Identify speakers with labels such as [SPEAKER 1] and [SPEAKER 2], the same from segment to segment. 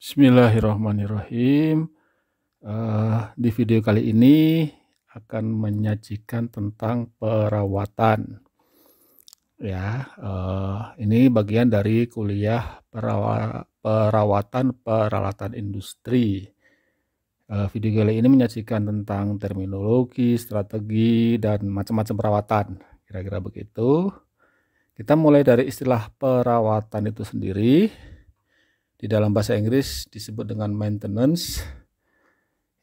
[SPEAKER 1] Bismillahirrahmanirrahim. Uh, di video kali ini akan menyajikan tentang perawatan. Ya, uh, ini bagian dari kuliah perawa perawatan peralatan industri. Uh, video kali ini menyajikan tentang terminologi, strategi, dan macam-macam perawatan. Kira-kira begitu. Kita mulai dari istilah perawatan itu sendiri di dalam bahasa Inggris disebut dengan maintenance.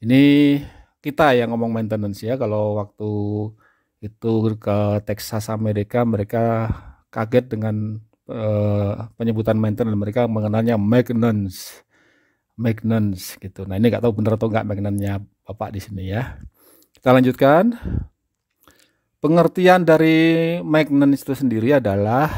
[SPEAKER 1] Ini kita yang ngomong maintenance ya. Kalau waktu itu ke Texas Amerika, mereka kaget dengan uh, penyebutan maintenance. Mereka mengenalnya maintenance, maintenance gitu. Nah ini nggak tahu benar atau nggak maintenance bapak di sini ya. Kita lanjutkan. Pengertian dari maintenance itu sendiri adalah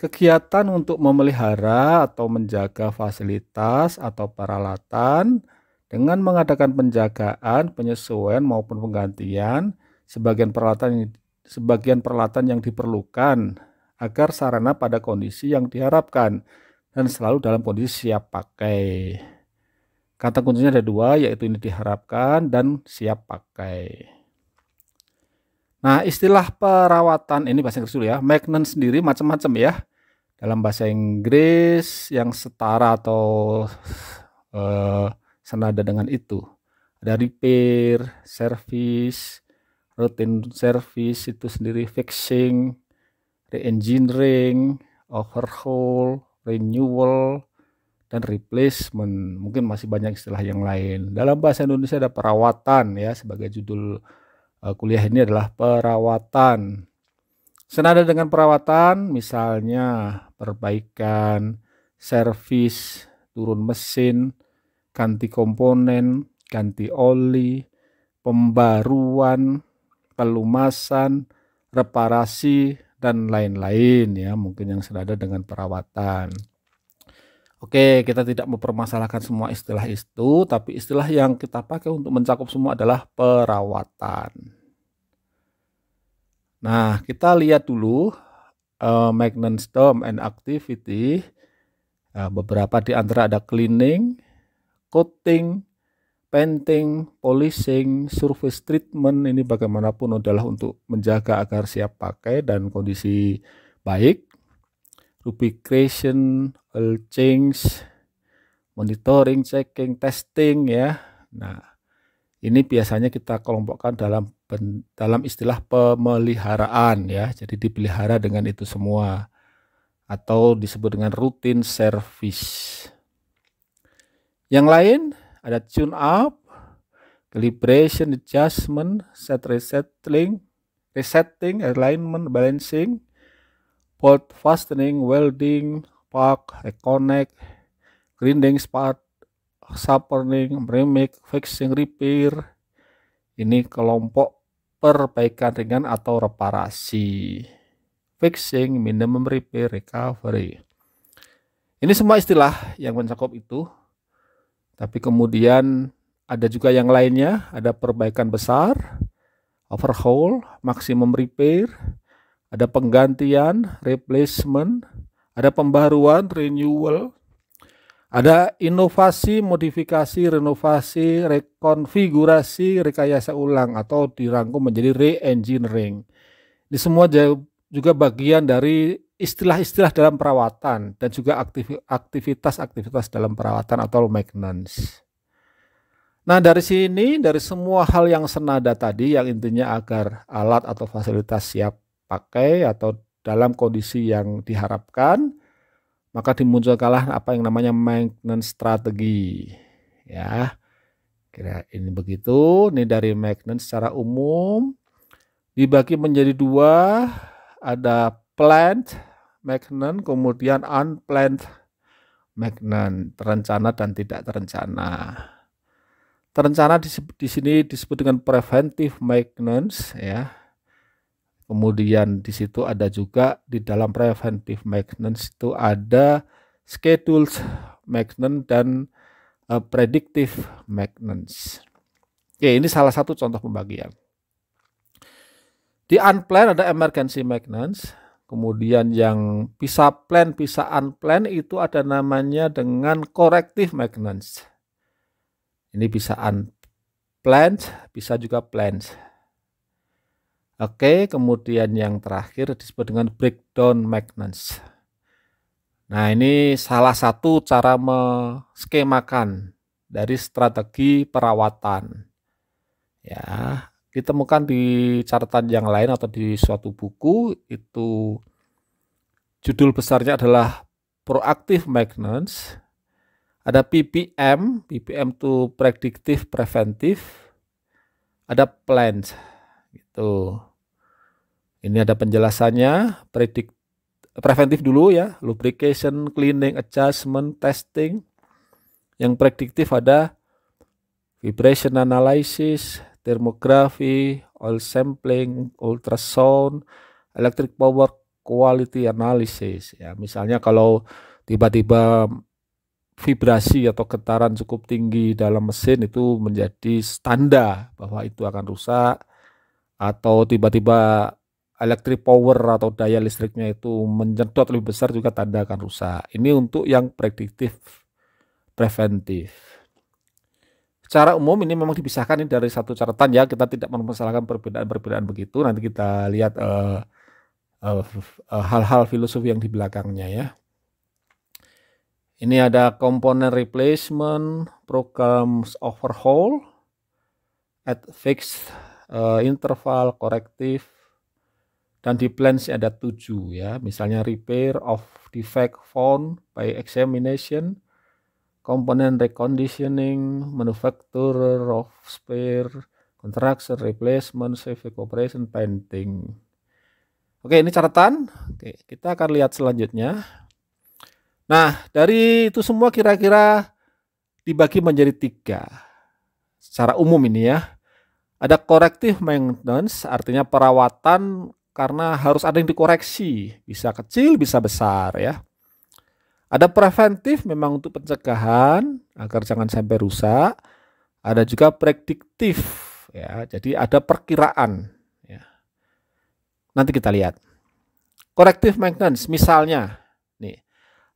[SPEAKER 1] Kegiatan untuk memelihara atau menjaga fasilitas atau peralatan dengan mengadakan penjagaan, penyesuaian maupun penggantian sebagian peralatan sebagian peralatan yang diperlukan agar sarana pada kondisi yang diharapkan dan selalu dalam kondisi siap pakai. Kata kuncinya ada dua, yaitu ini diharapkan dan siap pakai. Nah, istilah perawatan ini bahasa Inggris dulu ya. Maintenance sendiri macam-macam ya dalam bahasa Inggris yang setara atau uh, senada dengan itu. Ada repair, service, rutin service itu sendiri fixing, reengineering, overhaul, renewal, dan replacement. Mungkin masih banyak istilah yang lain. Dalam bahasa Indonesia ada perawatan ya sebagai judul eh, kuliah ini adalah perawatan. Senada dengan perawatan, misalnya perbaikan, servis, turun mesin, ganti komponen, ganti oli, pembaruan, pelumasan, reparasi, dan lain-lain ya mungkin yang senada dengan perawatan. Oke, kita tidak mempermasalahkan semua istilah itu, tapi istilah yang kita pakai untuk mencakup semua adalah perawatan. Nah, kita lihat dulu uh, eh, maintenance term and activity. Uh, beberapa di antara ada cleaning, coating, painting, polishing, surface treatment ini bagaimanapun adalah untuk menjaga agar siap pakai dan kondisi baik. Lubrication, oil change, monitoring, checking, testing ya. Nah, ini biasanya kita kelompokkan dalam dalam istilah pemeliharaan ya. Jadi dipelihara dengan itu semua atau disebut dengan rutin service. Yang lain ada tune up, calibration, adjustment, set resetting, resetting, alignment, balancing, bolt fastening, welding, park, reconnect, grinding, spark, sharpening, remake, fixing, repair. Ini kelompok perbaikan ringan atau reparasi. Fixing, minimum repair, recovery. Ini semua istilah yang mencakup itu. Tapi kemudian ada juga yang lainnya, ada perbaikan besar, overhaul, maximum repair, ada penggantian, replacement, ada pembaruan, renewal, ada inovasi, modifikasi, renovasi, rekonfigurasi, rekayasa ulang atau dirangkum menjadi re-engineering. Ini semua juga bagian dari istilah-istilah dalam perawatan dan juga aktivitas-aktivitas dalam perawatan atau maintenance. Nah, dari sini dari semua hal yang senada tadi yang intinya agar alat atau fasilitas siap pakai atau dalam kondisi yang diharapkan maka dimunculkanlah apa yang namanya maintenance strategi ya kira ini begitu ini dari maintenance secara umum dibagi menjadi dua ada plant maintenance kemudian unplanned maintenance terencana dan tidak terencana terencana di, di sini disebut dengan preventive maintenance ya Kemudian di situ ada juga di dalam preventive maintenance itu ada schedules maintenance dan eh, predictive maintenance. Oke, ini salah satu contoh pembagian. Di unplanned ada emergency maintenance, kemudian yang bisa plan, bisa unplanned itu ada namanya dengan corrective maintenance. Ini bisa unplanned, bisa juga planned. Oke, kemudian yang terakhir disebut dengan breakdown maintenance. Nah, ini salah satu cara meskemakan dari strategi perawatan. Ya, ditemukan di catatan yang lain atau di suatu buku itu judul besarnya adalah proactive maintenance. Ada PPM, PPM itu predictive preventive. Ada plans gitu. Ini ada penjelasannya, predict preventif dulu ya, lubrication, cleaning, adjustment, testing. Yang prediktif ada vibration analysis, thermography, oil sampling, ultrasound, electric power quality analysis ya. Misalnya kalau tiba-tiba vibrasi atau getaran cukup tinggi dalam mesin itu menjadi standar bahwa itu akan rusak atau tiba-tiba electric power atau daya listriknya itu menyedot lebih besar juga tanda akan rusak. Ini untuk yang prediktif preventif. Cara umum ini memang dipisahkan ini dari satu catatan ya, kita tidak mempersalahkan perbedaan-perbedaan begitu. Nanti kita lihat eh, eh, eh, hal-hal uh, uh, uh, filosofi yang di belakangnya ya. Ini ada komponen replacement, program overhaul, at fixed uh, interval, corrective, dan di plans ada tujuh ya misalnya repair of defect found by examination component reconditioning manufacture of spare contraction replacement safe operation, painting oke ini catatan oke kita akan lihat selanjutnya nah dari itu semua kira-kira dibagi menjadi tiga secara umum ini ya ada corrective maintenance artinya perawatan karena harus ada yang dikoreksi, bisa kecil, bisa besar ya. Ada preventif memang untuk pencegahan agar jangan sampai rusak. Ada juga prediktif ya. Jadi ada perkiraan ya. Nanti kita lihat. Korektif maintenance misalnya nih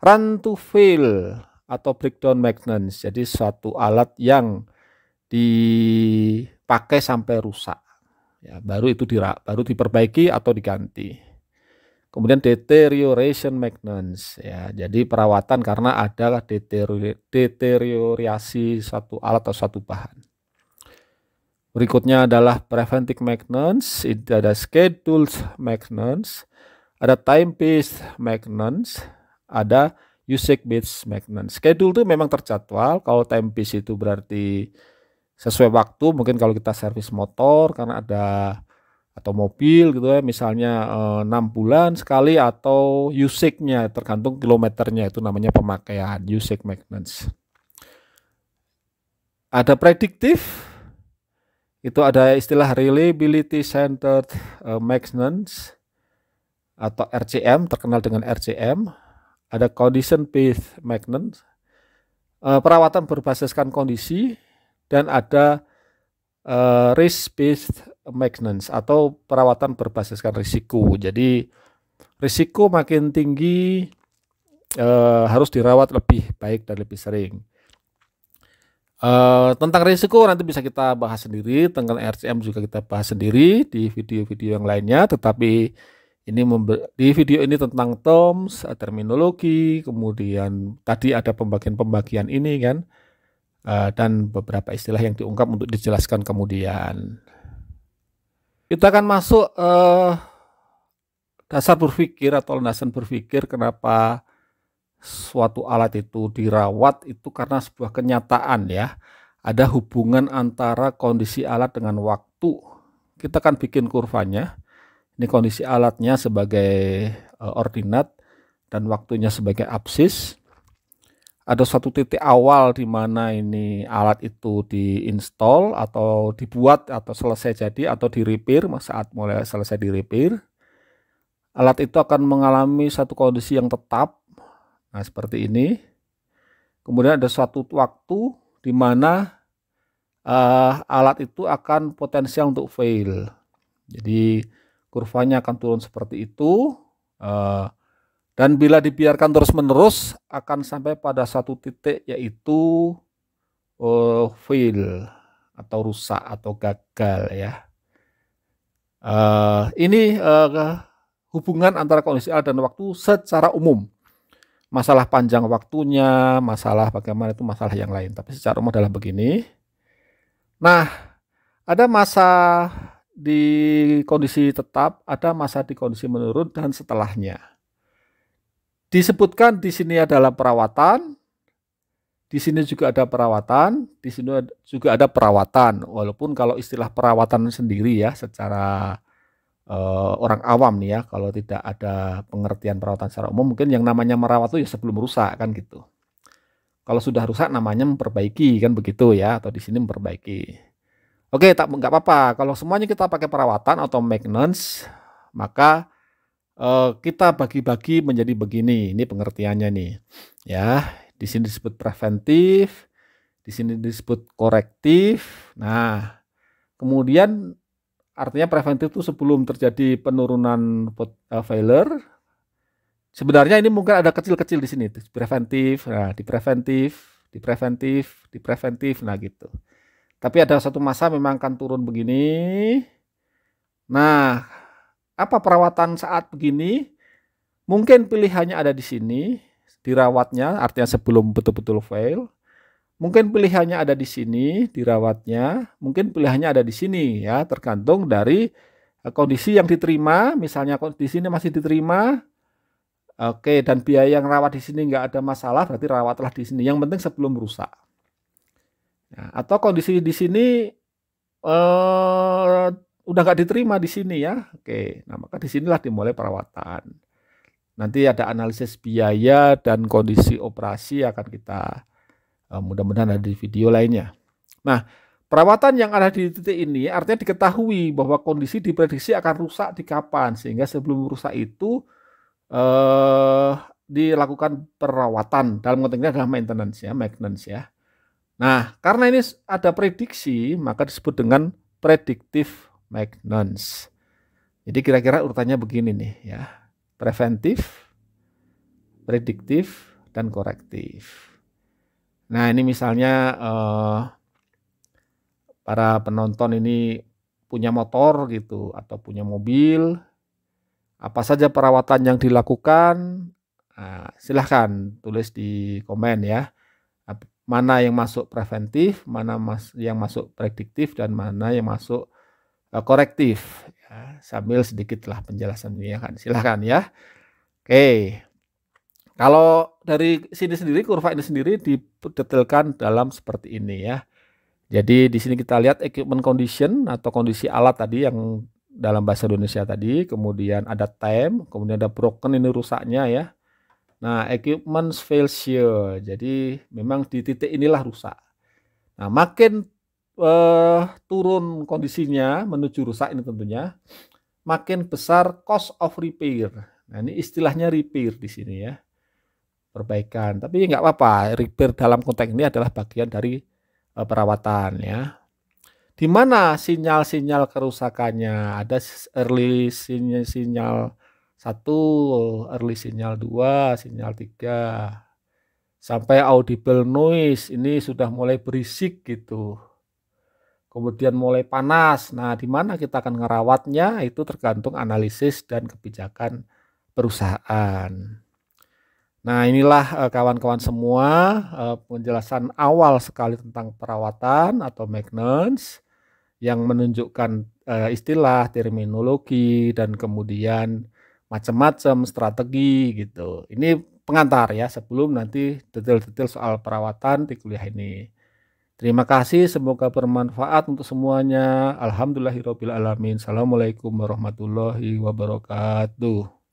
[SPEAKER 1] run to fail atau breakdown maintenance. Jadi suatu alat yang dipakai sampai rusak ya, baru itu dira, baru diperbaiki atau diganti. Kemudian deterioration maintenance ya. Jadi perawatan karena ada deteriorasi satu alat atau satu bahan. Berikutnya adalah preventive maintenance, ada scheduled maintenance, ada time based maintenance, ada usage based maintenance. Schedule itu memang terjadwal, kalau time based itu berarti sesuai waktu mungkin kalau kita servis motor karena ada atau mobil gitu ya misalnya eh, enam bulan sekali atau usage-nya tergantung kilometernya itu namanya pemakaian usage maintenance ada prediktif itu ada istilah reliability centered eh, maintenance atau RCM terkenal dengan RCM ada condition based maintenance eh, perawatan berbasiskan kondisi dan ada uh, eh, risk based maintenance atau perawatan berbasiskan risiko. Jadi risiko makin tinggi uh, harus dirawat lebih baik dan lebih sering. Uh, tentang risiko nanti bisa kita bahas sendiri, tentang RCM juga kita bahas sendiri di video-video yang lainnya, tetapi ini di video ini tentang terms, terminologi, kemudian tadi ada pembagian-pembagian ini kan. Eh, dan beberapa istilah yang diungkap untuk dijelaskan kemudian. Kita akan masuk uh, dasar berpikir atau landasan berpikir kenapa suatu alat itu dirawat itu karena sebuah kenyataan ya. Ada hubungan antara kondisi alat dengan waktu. Kita akan bikin kurvanya. Ini kondisi alatnya sebagai uh, ordinat dan waktunya sebagai absis ada suatu titik awal di mana ini alat itu diinstall atau dibuat atau selesai jadi atau direpair saat mulai selesai direpair alat itu akan mengalami satu kondisi yang tetap nah seperti ini kemudian ada suatu waktu di mana uh, alat itu akan potensial untuk fail jadi kurvanya akan turun seperti itu uh, dan bila dibiarkan terus-menerus akan sampai pada satu titik yaitu uh, fail atau rusak atau gagal ya. Uh, ini uh, hubungan antara kondisi alat dan waktu secara umum. Masalah panjang waktunya, masalah bagaimana itu masalah yang lain. Tapi secara umum adalah begini. Nah, ada masa di kondisi tetap, ada masa di kondisi menurun dan setelahnya. Disebutkan di sini adalah perawatan, di sini juga ada perawatan, di sini juga ada perawatan. Walaupun kalau istilah perawatan sendiri ya secara uh, orang awam nih ya, kalau tidak ada pengertian perawatan secara umum, mungkin yang namanya merawat itu ya sebelum rusak kan gitu. Kalau sudah rusak namanya memperbaiki kan begitu ya, atau di sini memperbaiki. Oke, tak nggak apa-apa. Kalau semuanya kita pakai perawatan atau maintenance, maka Eh, kita bagi-bagi menjadi begini. Ini pengertiannya nih. Ya, di sini disebut preventif, di sini disebut korektif. Nah, kemudian artinya preventif itu sebelum terjadi penurunan uh, failure. Sebenarnya ini mungkin ada kecil-kecil di sini, preventif, nah di preventif, di preventif, di preventif, nah gitu. Tapi ada satu masa memang akan turun begini. Nah, apa perawatan saat begini? Mungkin pilihannya ada di sini, dirawatnya artinya sebelum betul-betul fail. Mungkin pilihannya ada di sini, dirawatnya. Mungkin pilihannya ada di sini ya, tergantung dari eh, kondisi yang diterima. Misalnya kondisi ini masih diterima, Oke, dan biaya yang rawat di sini nggak ada masalah, berarti rawatlah di sini. Yang penting sebelum rusak. Ya, atau kondisi di sini eh, udah nggak diterima di sini ya. Oke, nah maka disinilah dimulai perawatan. Nanti ada analisis biaya dan kondisi operasi akan kita eh, mudah-mudahan ada di video lainnya. Nah, perawatan yang ada di titik ini artinya diketahui bahwa kondisi diprediksi akan rusak di kapan sehingga sebelum rusak itu eh, dilakukan perawatan dalam konteksnya adalah maintenance ya, maintenance ya. Nah, karena ini ada prediksi, maka disebut dengan predictive McNons. Jadi kira-kira urutannya begini nih ya. Preventif, prediktif, dan korektif. Nah ini misalnya eh, para penonton ini punya motor gitu atau punya mobil. Apa saja perawatan yang dilakukan? Nah, silahkan tulis di komen ya. Mana yang masuk preventif, mana yang masuk prediktif, dan mana yang masuk Eh, korektif ya, sambil sedikitlah penjelasannya kan silahkan ya oke kalau dari sini sendiri kurva ini sendiri didetailkan dalam seperti ini ya jadi di sini kita lihat equipment condition atau kondisi alat tadi yang dalam bahasa Indonesia tadi kemudian ada time kemudian ada broken ini rusaknya ya nah equipment failure jadi memang di titik inilah rusak nah makin eh, turun kondisinya menuju rusak ini tentunya, makin besar cost of repair. Nah, ini istilahnya repair di sini ya. Perbaikan. Tapi nggak apa-apa, repair dalam konteks ini adalah bagian dari eh, perawatan ya. Di mana sinyal-sinyal kerusakannya? Ada early sinyal, sinyal 1, early sinyal dua, sinyal tiga Sampai audible noise ini sudah mulai berisik gitu kemudian mulai panas. Nah, di mana kita akan merawatnya itu tergantung analisis dan kebijakan perusahaan. Nah, inilah eh, kawan-kawan semua eh, penjelasan awal sekali tentang perawatan atau maintenance yang menunjukkan eh, istilah, terminologi dan kemudian macam-macam strategi gitu. Ini pengantar ya sebelum nanti detail-detail soal perawatan di kuliah ini. Terima kasih, semoga bermanfaat untuk semuanya. Alhamdulillahirobbilalamin. Assalamualaikum warahmatullahi wabarakatuh.